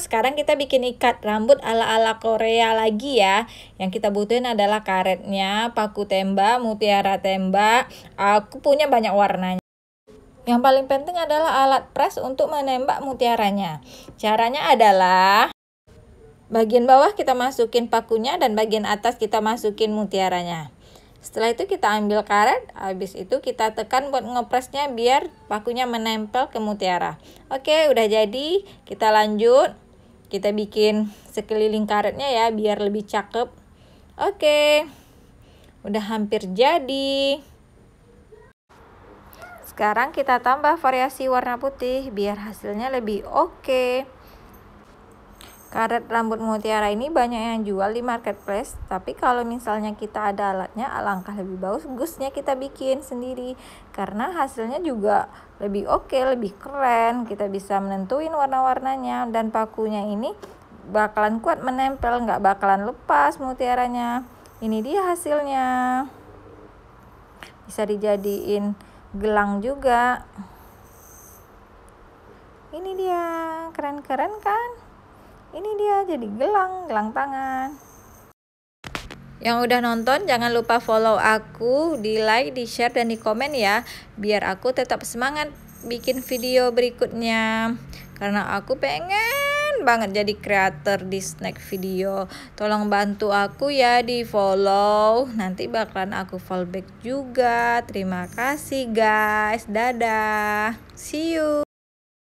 sekarang kita bikin ikat rambut ala-ala Korea lagi ya. Yang kita butuhin adalah karetnya, paku tembak, mutiara tembak. Aku punya banyak warnanya. Yang paling penting adalah alat press untuk menembak mutiaranya. Caranya adalah bagian bawah kita masukin pakunya dan bagian atas kita masukin mutiaranya. Setelah itu kita ambil karet, habis itu kita tekan buat ngepresnya biar pakunya menempel ke mutiara. Oke, udah jadi. Kita lanjut kita bikin sekeliling karetnya ya biar lebih cakep oke udah hampir jadi sekarang kita tambah variasi warna putih biar hasilnya lebih oke okay. Karet rambut mutiara ini banyak yang jual di marketplace, tapi kalau misalnya kita ada alatnya, alangkah lebih bagus bagusnya kita bikin sendiri karena hasilnya juga lebih oke, okay, lebih keren. Kita bisa menentuin warna-warnanya dan pakunya ini bakalan kuat menempel, nggak bakalan lepas mutiaranya. Ini dia hasilnya. Bisa dijadiin gelang juga. Ini dia, keren-keren kan? Ini dia jadi gelang, gelang tangan. Yang udah nonton jangan lupa follow aku, di like, di share, dan di komen ya. Biar aku tetap semangat bikin video berikutnya. Karena aku pengen banget jadi creator di snack video. Tolong bantu aku ya di follow. Nanti bakalan aku follow juga. Terima kasih guys. Dadah. See you.